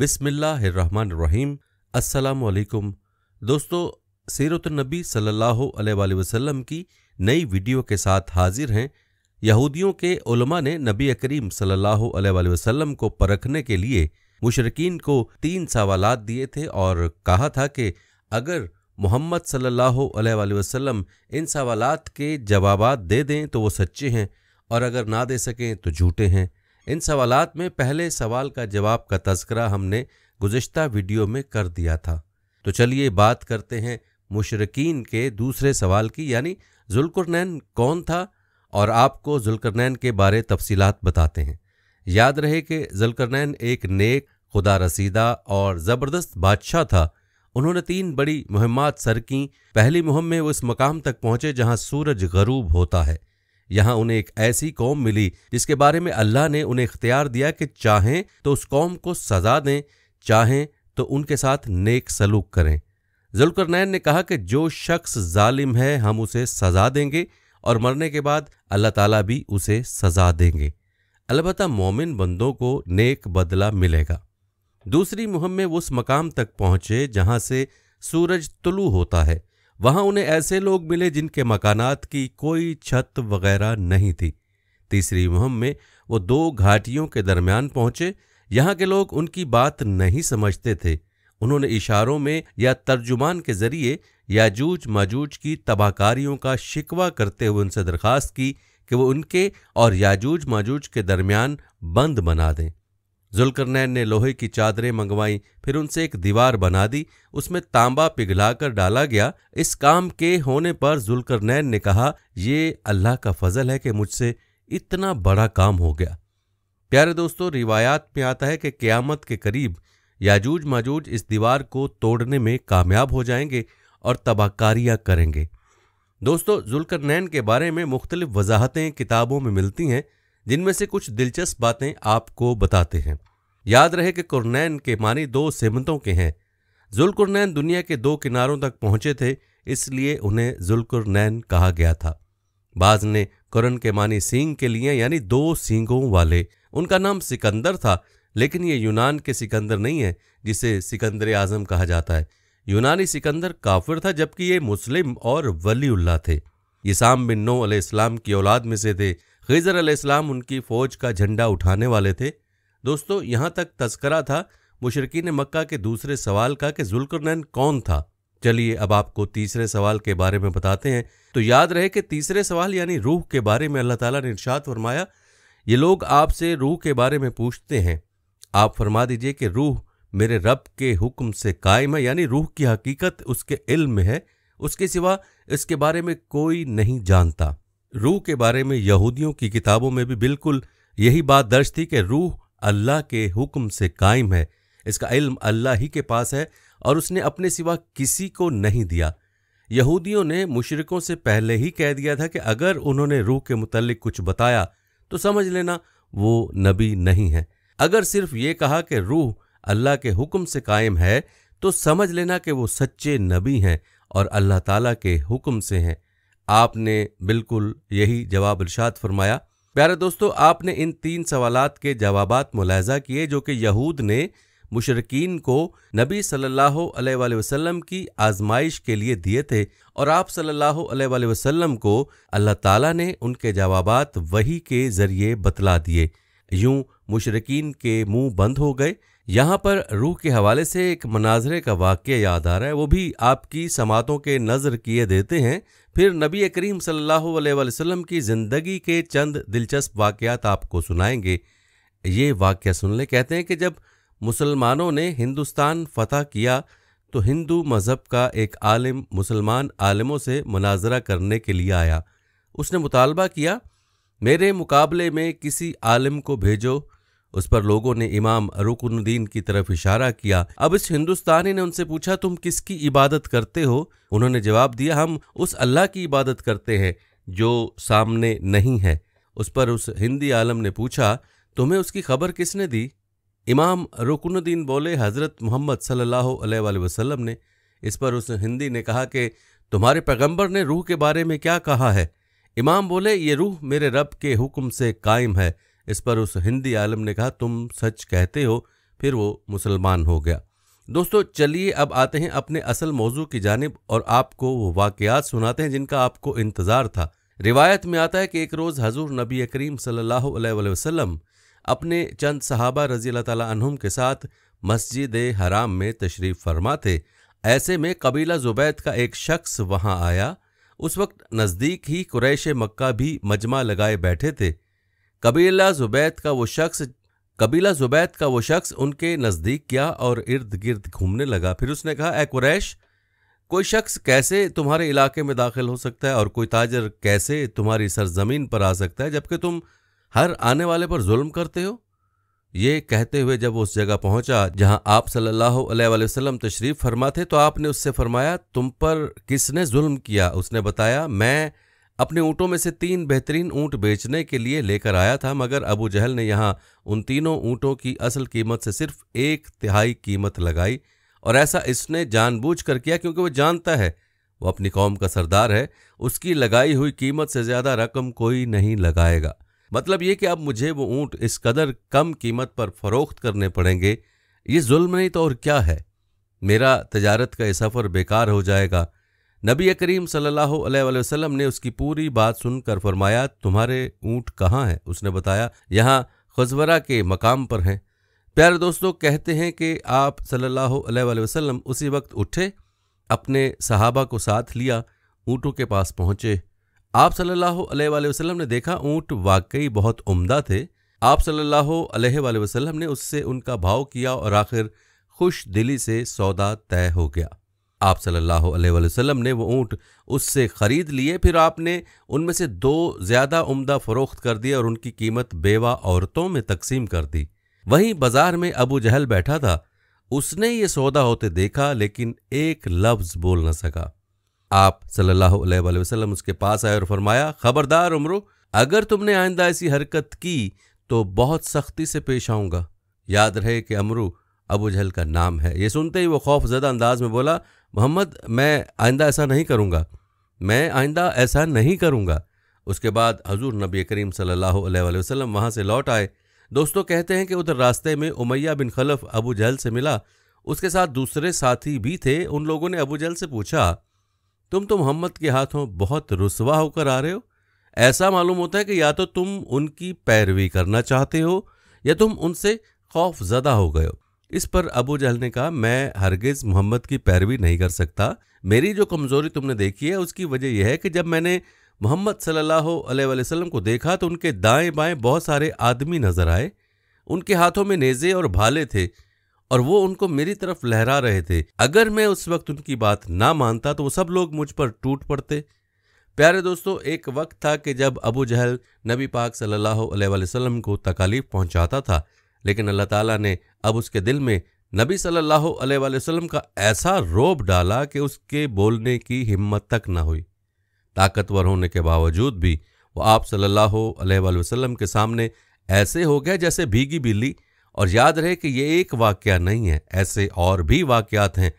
बिसमीम असलकुम दोस्तों सीरतनबी सल्लल्लाहु अलैहि वसल्लम की नई वीडियो के साथ हाजिर हैं यहूदियों के उलमा ने नबी करीम सल्लल्लाहु अलैहि वसल्लम को परखने के लिए मुशरकिन को तीन सवाल दिए थे और कहा था कि अगर मोहम्मद सल्लल्लाहु अलैहि वसल्लम इन सवाल के जवाब दे दें तो वो सच्चे हैं और अगर ना दे सकें तो झूठे हैं इन सवाल में पहले सवाल का जवाब का तस्करा हमने गुज्तर वीडियो में कर दिया था तो चलिए बात करते हैं मुशरकिन के दूसरे सवाल की यानी जुल्करनैन कौन था और आपको जुल्करनैन के बारे तफसी बताते हैं याद रहे कि जुलकरनैन एक नेक खुदा रसीदा और ज़बरदस्त बादशाह था उन्होंने तीन बड़ी मुहिमात सर की पहली मुहिम में वो इस मकाम तक पहुँचे जहाँ सूरज गरूब होता है यहाँ उन्हें एक ऐसी कौम मिली जिसके बारे में अल्लाह ने उन्हें इख्तियार दिया कि चाहें तो उस कौम को सजा दें चाहें तो उनके साथ नेक सलूक करें नैन ने कहा कि जो शख्स जालिम है हम उसे सजा देंगे और मरने के बाद अल्लाह ताला भी उसे सजा देंगे अलबत् मोमिन बंदों को नेक बदला मिलेगा दूसरी मुहम में उस मकाम तक पहुँचे जहाँ से सूरज तुलू होता है वहां उन्हें ऐसे लोग मिले जिनके मकानात की कोई छत वगैरह नहीं थी तीसरी मुहम में वो दो घाटियों के दरमियान पहुंचे यहाँ के लोग उनकी बात नहीं समझते थे उन्होंने इशारों में या तर्जुमान के जरिए याजूज माजूज की तबाहकारियों का शिकवा करते हुए उनसे दरख्वास्त की कि वो उनके और याजूज माजूज के दरमियान बंद बना दें जुलकरनैन ने लोहे की चादरें मंगवाई फिर उनसे एक दीवार बना दी उसमें तांबा पिघलाकर डाला गया इस काम के होने पर जुलकरनैन ने कहा ये अल्लाह का फजल है कि मुझसे इतना बड़ा काम हो गया प्यारे दोस्तों रिवायात में आता है कि क़यामत के करीब याजूज माजूज इस दीवार को तोड़ने में कामयाब हो जाएंगे और तबाहकारियाँ करेंगे दोस्तों जुलकरनैन के बारे में मुख्तलिफ वजाहतें किताबों में मिलती हैं जिनमें से कुछ दिलचस्प बातें आपको बताते हैं याद रहे कि कुरनैन के मानी दो सेमंतों के हैं जुलकुरनैन दुनिया के दो किनारों तक पहुंचे थे इसलिए उन्हें जुलकुरनैन कहा गया था बाज ने कुरन के मानी सींग के लिए यानी दो सींगों वाले उनका नाम सिकंदर था लेकिन ये यूनान के सिकंदर नहीं है जिसे सिकंदर आजम कहा जाता है यूनानी सिकंदर काफिर था जबकि ये मुस्लिम और वलीउल्ला थे ये साम बिन नो इस्लाम की औलाद में से थे खजर अलैहिस्सलाम उनकी फ़ौज का झंडा उठाने वाले थे दोस्तों यहाँ तक तस्करा था मुशरकी ने मक्का के दूसरे सवाल का कि जुल्करनैन कौन था चलिए अब आपको तीसरे सवाल के बारे में बताते हैं तो याद रहे कि तीसरे सवाल यानी रूह के बारे में अल्लाह ताला ने इर्शाद फरमाया ये लोग आपसे रूह के बारे में पूछते हैं आप फरमा दीजिए कि रूह मेरे रब के हुक्म से कायम है यानी रूह की हकीकत उसके इल्म में है उसके सिवा इसके बारे में कोई नहीं जानता रूह के बारे में यहूदियों की किताबों में भी बिल्कुल यही बात दर्ज थी कि रूह अल्लाह के हुक्म से कायम है इसका इल्म अल्लाह ही के पास है और उसने अपने सिवा किसी को नहीं दिया यहूदियों ने मुशरकों से पहले ही कह दिया था कि अगर उन्होंने रूह के मुतलिक कुछ बताया तो समझ लेना वो नबी नहीं है अगर सिर्फ ये कहा कि रूह अल्लाह के हुक्म से कायम है तो समझ लेना कि वो सच्चे नबी हैं और अल्लाह ताला के हुक्म से हैं आपने बिल्कुल यही जवाब इर्शाद फरमाया प्यारे दोस्तों आपने इन तीन सवाल के जवाब मुलायजा किए जो कि यहूद ने मुशरकिन को नबी सल्लल्लाहु अलैहि वसल्लम की आजमाइश के लिए दिए थे और आप सल्लल्लाहु अलैहि वसल्लम को अल्लाह ताला ने उनके जवाब वही के ज़रिए बतला दिए यूं मुशरकिन के मुंह बंद हो गए यहाँ पर रूह के हवाले से एक मनाजरे का वाक्य याद आ रहा है वो भी आपकी समातों के नज़र किए देते हैं फिर नबी करीम सल्लल्लाहु अलैहि वसल्लम की ज़िंदगी के चंद दिलचस्प वाक़ात आपको सुनाएंगे ये वाक्य सुन ले कहते हैं कि जब मुसलमानों ने हिंदुस्तान फतह किया तो हिंदू मज़हब का एक आलिम मुसलमान आलमों से मनाजरा करने के लिए आया उसने मुतालबा किया मेरे मुकाबले में किसी आलिम को भेजो उस पर लोगों ने इमाम रुकनुद्दीन की तरफ इशारा किया अब इस हिंदुस्तानी ने उनसे पूछा तुम किसकी इबादत करते हो उन्होंने जवाब दिया हम उस अल्लाह की इबादत करते हैं जो सामने नहीं है उस पर उस हिंदी आलम ने पूछा तुम्हें उसकी खबर किसने दी इमाम रुकनुद्दीन बोले हज़रत मोहम्मद सल्ला वसलम ने इस पर उस हिंदी ने कहा कि तुम्हारे पैगंबर ने रूह के बारे में क्या कहा है इमाम बोले ये रूह मेरे रब के हुक्म से कायम है इस पर उस हिंदी आलम ने कहा तुम सच कहते हो फिर वो मुसलमान हो गया दोस्तों चलिए अब आते हैं अपने असल मौजू की जानब और आपको वो वाक़ सुनाते हैं जिनका आपको इंतज़ार था रिवायत में आता है कि एक रोज़ हजूर नबी करीम सल्ला वसम अपने चंद सहाबा रजी तहम के साथ मस्जिद हराम में तशरीफ़ फरमा थे ऐसे में कबीला ज़ुबैद का एक शख्स वहाँ आया उस वक्त नज़दीक ही कुरैश मक्का भी मजमा लगाए बैठे थे कबीला जुबैद का वो शख्स कबीला जुबैद का वो शख्स उनके नज़दीक गया और इर्द गिर्द घूमने लगा फिर उसने कहा ए कुरैश कोई शख्स कैसे तुम्हारे इलाके में दाखिल हो सकता है और कोई ताजर कैसे तुम्हारी सरजमीन पर आ सकता है जबकि तुम हर आने वाले पर जुल्म करते हो ये कहते हुए जब उस जगह पहुंचा जहां आप सल्लल्लाहु अलैहि वसल्लम तशरीफ फरमा थे तो आपने उससे फरमाया तुम पर किसने जुल्म किया उसने बताया मैं अपने ऊँटों में से तीन बेहतरीन ऊँट बेचने के लिए लेकर आया था मगर अबू जहल ने यहाँ उन तीनों ऊँटों की असल कीमत से सिर्फ एक तिहाई कीमत लगाई और ऐसा इसने जानबूझ कर किया क्योंकि वो जानता है वो अपनी कौम का सरदार है उसकी लगाई हुई कीमत से ज़्यादा रकम कोई नहीं लगाएगा मतलब ये कि अब मुझे वो ऊँट इस कदर कम कीमत पर फरोख्त करने पड़ेंगे ये जुल्म नहीं तो और क्या है मेरा तजारत का यह सफ़र बेकार हो जाएगा नबी करीम सल्लल्लाहु अलैहि वसल्लम ने उसकी पूरी बात सुनकर फरमाया तुम्हारे ऊँट कहाँ हैं उसने बताया यहाँ खजवरा के मकाम पर हैं प्यारे दोस्तों कहते हैं कि आप सल्लल्लाहु अलैहि वसल्लम उसी वक्त उठे अपने सहाबा को साथ लिया ऊँटों के पास पहुँचे आप सल्लल्लाहु अलैहि वसल्लम ने देखा ऊंट वाकई बहुत उम्दा थे आप सल्लल्लाहु अलैहि वसल्लम ने उससे उनका भाव किया और आखिर खुश दिली से सौदा तय हो गया आप सल्लल्लाहु अलैहि वसल्लम ने वो ऊँट उससे ख़रीद लिए फिर आपने उनमें से दो ज़्यादा उम्दा फ़रोख्त कर दिए और उनकी कीमत बेवा औरतों में तकसीम कर दी वहीं बाज़ार में अबू जहल बैठा था उसने ये सौदा होते देखा लेकिन एक लफ्ज़ बोल न सका आप सल्लल्लाहु अलैहि वसल्लम उसके पास आए और फरमाया खबरदार उम्र अगर तुमने आइंदा ऐसी हरकत की तो बहुत सख्ती से पेश आऊँगा याद रहे कि अमरू अबू जहल का नाम है ये सुनते ही वो ज्यादा अंदाज में बोला मोहम्मद मैं आइंदा ऐसा नहीं करूँगा मैं आइंदा ऐसा नहीं करूँगा उसके बाद हजूर नबी करीम सल्लल्लाहु अलैहि वसल्लम वहाँ से लौट आए दोस्तों कहते हैं कि उधर रास्ते में उमैया बिन खलफ अबू जहल से मिला उसके साथ दूसरे साथी भी थे उन लोगों ने अबू जहल से पूछा तुम तो मोहम्मद के हाथों बहुत रुसवा होकर आ रहे हो ऐसा मालूम होता है कि या तो तुम उनकी पैरवी करना चाहते हो या तुम उनसे खौफ ज़दा हो गए हो इस पर अबू जहल ने कहा मैं हरगिज़ मोहम्मद की पैरवी नहीं कर सकता मेरी जो कमज़ोरी तुमने देखी है उसकी वजह यह है कि जब मैंने मोहम्मद सल्लल्लाहु अलैहि वसल्लम को देखा तो उनके दाएं बाएं बहुत सारे आदमी नज़र आए उनके हाथों में नेज़े और भाले थे और वो उनको मेरी तरफ लहरा रहे थे अगर मैं उस वक्त उनकी बात ना मानता तो वो सब लोग मुझ पर टूट पड़ते प्यारे दोस्तों एक वक्त था कि जब अबू जहल नबी पाक सल्लल्लाहु अलैहि वसल्लम को तकालीफ पहुंचाता था लेकिन अल्लाह ताला ने अब उसके दिल में नबी सल्लल्लाहु अलैहि वसल्लम का ऐसा रोब डाला कि उसके बोलने की हिम्मत तक ना हुई ताकतवर होने के बावजूद भी वो आप सल्लल्लाहु अलैहि वसल्लम के सामने ऐसे हो गया जैसे भीगी बिल्ली और याद रहे कि ये एक वाक्य नहीं है ऐसे और भी वाक़ात हैं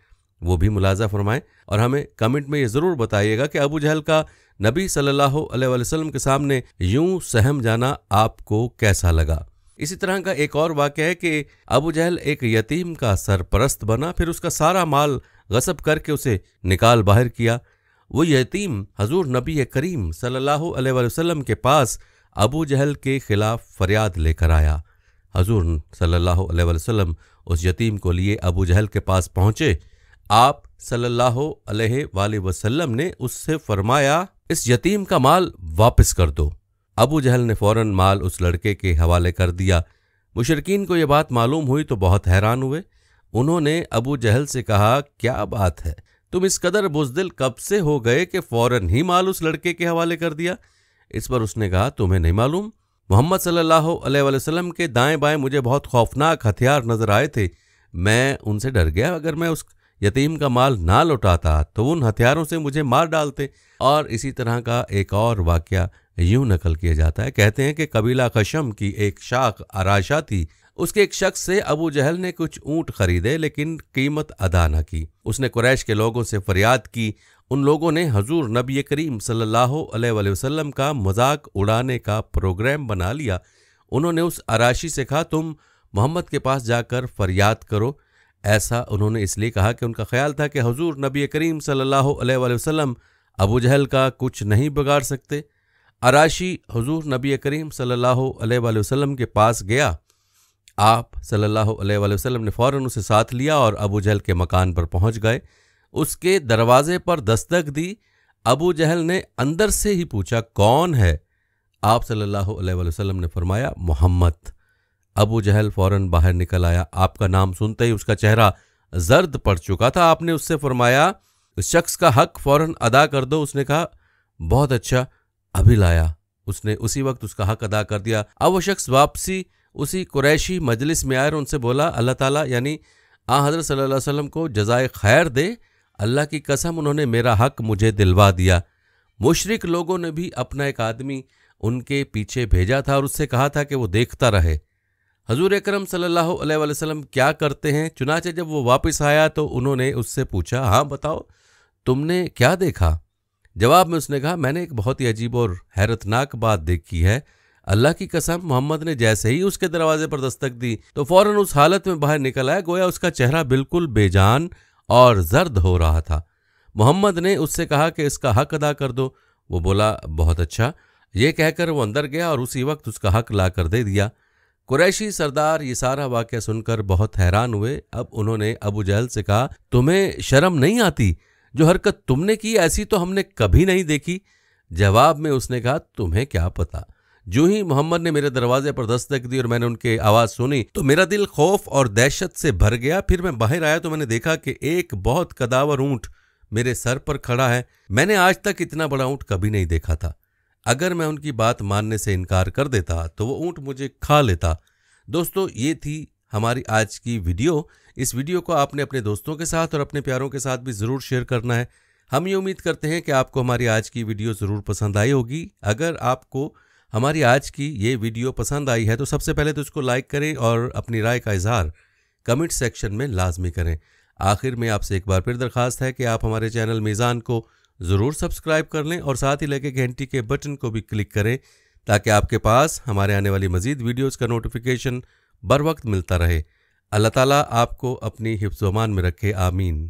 वो भी मुलाजा फरमाएं और हमें कमेंट में ये ज़रूर बताइएगा कि अबू जहल का नबी सल्लल्लाहु अलैहि वसल्लम के सामने यूं सहम जाना आपको कैसा लगा इसी तरह का एक और वाक्य है कि अबू जहल एक यतीम का सरपरस्त बना फिर उसका सारा माल गसब करके उसे निकाल बाहर किया वो यतीम हजूर नबी करीम सल्लल्लाहु अलैहि वसल्लम के पास अबू जहल के खिलाफ फरियाद लेकर आया हजूर सल्लल्लाहु अलैहि वसल्लम उस यतीम को लिए अबू जहल के पास पहुँचे आप सल्लल्लाहु अलैहि वसल्लम ने उससे फरमाया इस यतीम का माल वापस कर दो अबू जहल ने फौरन माल उस लड़के के हवाले कर दिया मुशरकिन को यह बात मालूम हुई तो बहुत हैरान हुए उन्होंने अबू जहल से कहा क्या बात है तुम इस कदर बुजदिल कब से हो गए कि फौरन ही माल उस लड़के के हवाले कर दिया इस पर उसने कहा तुम्हें नहीं मालूम मोहम्मद सल्लल्लाहु अलैहि वसल्लम के दाएं बाएं मुझे बहुत खौफनाक हथियार नजर आए थे मैं उनसे डर गया अगर मैं उस यतीम का माल ना लौटाता तो उन हथियारों से मुझे मार डालते और इसी तरह का एक और वाक्य यूं नकल किया जाता है कहते हैं कि कबीला कशम की एक शाख आराशा थी उसके एक शख्स से अबू जहल ने कुछ ऊंट खरीदे लेकिन कीमत अदा न की उसने कुरैश के लोगों से फरियाद की उन लोगों ने हजूर नबी करीम सल्ला वसम का मजाक उड़ाने का प्रोग्राम बना लिया उन्होंने उस आराशी से कहा तुम मोहम्मद के पास जाकर फरियाद करो ऐसा उन्होंने इसलिए कहा कि उनका ख्याल था कि हजूर नबी करीम सल्ला वसम अबू जहल का कुछ नहीं बिगाड़ सकते आराशी हजूर नबी करीम सल्ला वसम के पास गया आप सल्लल्लाहु अलैहि वसल्लम ने फ़ौर उसे साथ लिया और अबू जहल के मकान पर पहुंच गए उसके दरवाजे पर दस्तक दी अबू जहल ने अंदर से ही पूछा कौन है आप सल्लल्लाहु अलैहि वसल्लम ने फरमाया मोहम्मद अबू जहल फौरन बाहर निकल आया आपका नाम सुनते ही उसका चेहरा जर्द पड़ चुका था आपने उससे फरमाया शख्स का हक फौरन अदा कर दो उसने कहा बहुत अच्छा अभी लाया उसने उसी वक्त उसका हक अदा कर दिया अब वो शख्स वापसी उसी कुरैशी मजलिस में आए और उनसे बोला अल्लाह ताला यानी आ हज़रत सल्लल्लाहु अलैहि वसल्लम को जजाय खैर दे अल्लाह की कसम उन्होंने मेरा हक मुझे दिलवा दिया मुशरक लोगों ने भी अपना एक आदमी उनके पीछे भेजा था और उससे कहा था कि वो देखता रहे हजूर अक्रम सल्ला वसम क्या करते हैं चुनाचे जब वो वापस आया तो उन्होंने उससे पूछा हाँ बताओ तुमने क्या देखा जवाब में उसने कहा मैंने एक बहुत ही अजीब और हैरतनाक बात देखी है अल्लाह की कसम मोहम्मद ने जैसे ही उसके दरवाजे पर दस्तक दी तो फौरन उस हालत में बाहर निकल आया गोया उसका चेहरा बिल्कुल बेजान और जर्द हो रहा था मोहम्मद ने उससे कहा कि इसका हक अदा कर दो वो बोला बहुत अच्छा ये कहकर वो अंदर गया और उसी वक्त उसका हक ला कर दे दिया कुरैशी सरदार ये सारा वाक्य सुनकर बहुत हैरान हुए अब उन्होंने अबू जहल से कहा तुम्हें शर्म नहीं आती जो हरकत तुमने की ऐसी तो हमने कभी नहीं देखी जवाब में उसने कहा तुम्हें क्या पता जो ही मोहम्मद ने मेरे दरवाजे पर दस्तक दी और मैंने उनके आवाज सुनी तो मेरा दिल खौफ और दहशत से भर गया फिर मैं बाहर आया तो मैंने देखा कि एक बहुत कदावर ऊंट मेरे सर पर खड़ा है मैंने आज तक इतना बड़ा ऊंट कभी नहीं देखा था अगर मैं उनकी बात मानने से इनकार कर देता तो वो ऊंट मुझे खा लेता दोस्तों ये थी हमारी आज की वीडियो इस वीडियो को आपने अपने दोस्तों के साथ और अपने प्यारों के साथ भी ज़रूर शेयर करना है हम ये उम्मीद करते हैं कि आपको हमारी आज की वीडियो ज़रूर पसंद आई होगी अगर आपको हमारी आज की ये वीडियो पसंद आई है तो सबसे पहले तो इसको लाइक करें और अपनी राय का इजहार कमेंट सेक्शन में लाजमी करें आखिर में आपसे एक बार फिर दरख्वास्त है कि आप हमारे चैनल मीज़ान को ज़रूर सब्सक्राइब कर लें और साथ ही लगे घंटी के बटन को भी क्लिक करें ताकि आपके पास हमारे आने वाली मज़ीद वीडियोज़ का नोटिफिकेशन बर वक्त मिलता रहे अल्लाह ताला आपको अपनी हिफ्जमान में रखे आमीन